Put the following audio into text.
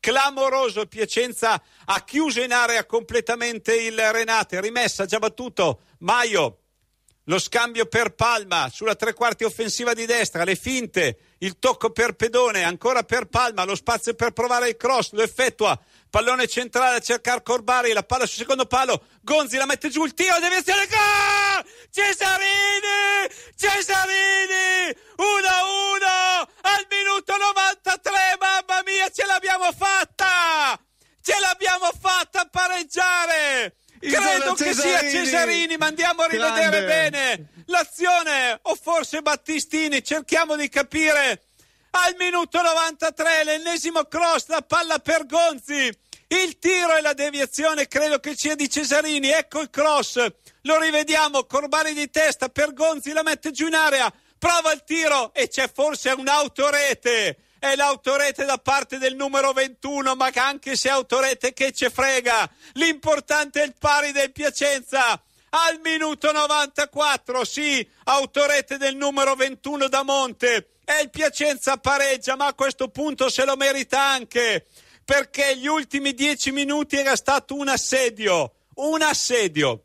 clamoroso Piacenza ha chiuso in area completamente il Renate, rimessa, già battuto Maio, lo scambio per Palma sulla tre quarti offensiva di destra, le finte, il tocco per Pedone, ancora per Palma, lo spazio per provare il cross, lo effettua, pallone centrale a cercare Corbari, la palla sul secondo palo, Gonzi la mette giù, il tiro, deviazione, gol! Cesare! credo che sia Cesarini, ma andiamo a rivedere Grande. bene l'azione o forse Battistini, cerchiamo di capire. Al minuto 93 l'ennesimo cross, la palla per Gonzi. Il tiro e la deviazione credo che sia di Cesarini, ecco il cross. Lo rivediamo, Corbani di testa per Gonzi, la mette giù in area, prova il tiro e c'è forse un'autorete è l'autorete da parte del numero 21, ma anche se autorete che ce frega, l'importante è il pari del Piacenza. Al minuto 94, sì, autorete del numero 21 da Monte. E il Piacenza pareggia, ma a questo punto se lo merita anche, perché gli ultimi dieci minuti era stato un assedio, un assedio